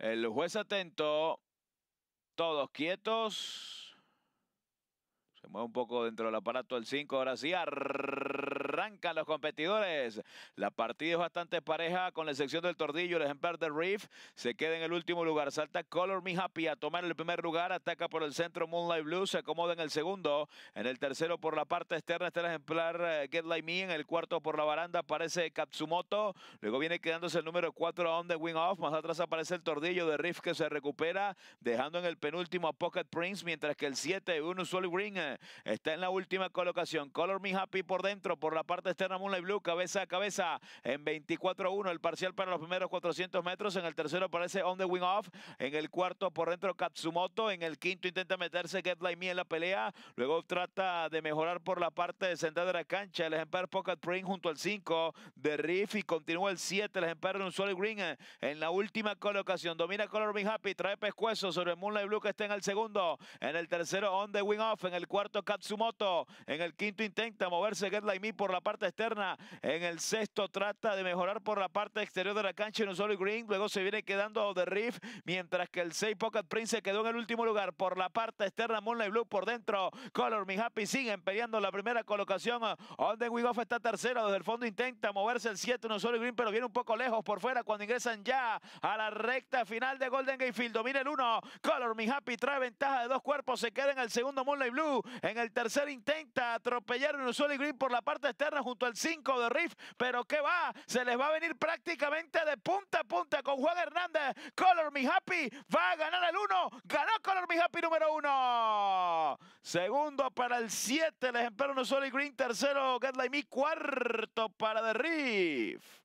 El juez atento. Todos quietos. Se mueve un poco dentro del aparato el 5. Ahora sí arrancan los competidores. La partida es bastante pareja con la excepción del Tordillo. El ejemplar de Reef se queda en el último lugar. Salta Color Me Happy a tomar el primer lugar. Ataca por el centro Moonlight Blue. Se acomoda en el segundo. En el tercero por la parte externa está el ejemplar eh, Get Like Me. En el cuarto por la baranda aparece Katsumoto. Luego viene quedándose el número 4 On The Wing Off. Más atrás aparece el Tordillo de Reef que se recupera dejando en el penúltimo a Pocket Prince. Mientras que el 7 1 Sol Green eh, está en la última colocación. Color Me Happy por dentro por la parte externa Moonlight Blue, cabeza a cabeza en 24-1 el parcial para los primeros 400 metros, en el tercero aparece On The Wing Off, en el cuarto por dentro Katsumoto, en el quinto intenta meterse Get Like Me en la pelea, luego trata de mejorar por la parte de central de la cancha el ejemplar Pocket Print junto al 5 de Riff y continúa el 7 el ejemplar de un solo Green eh, en la última colocación, domina Color Me Happy, trae pescuezo sobre Moonlight Blue que está en el segundo, en el tercero On The Wing Off, en el cuarto Katsumoto, en el quinto intenta moverse Get Like Me por la parte externa. En el sexto trata de mejorar por la parte exterior de la cancha en un solo green. Luego se viene quedando de The mientras que el 6 Pocket Prince quedó en el último lugar por la parte externa. Moonlight Blue por dentro. Color Me Happy sigue peleando la primera colocación. orden Wigoff está tercero. Desde el fondo intenta moverse el 7 en un solo green, pero viene un poco lejos por fuera cuando ingresan ya a la recta final de Golden Gate Field. Domina el 1. Color Me Happy trae ventaja de dos cuerpos. Se queda en el segundo Moonlight Blue. En el tercer intenta atropellar en un solo green por la parte externa junto al 5 de Riff, pero que va, se les va a venir prácticamente de punta a punta con Juan Hernández. Color Me Happy va a ganar el 1, ganó Color Me Happy número 1. Segundo para el 7, el uno solo y Green, tercero Get Like Me, cuarto para The Riff.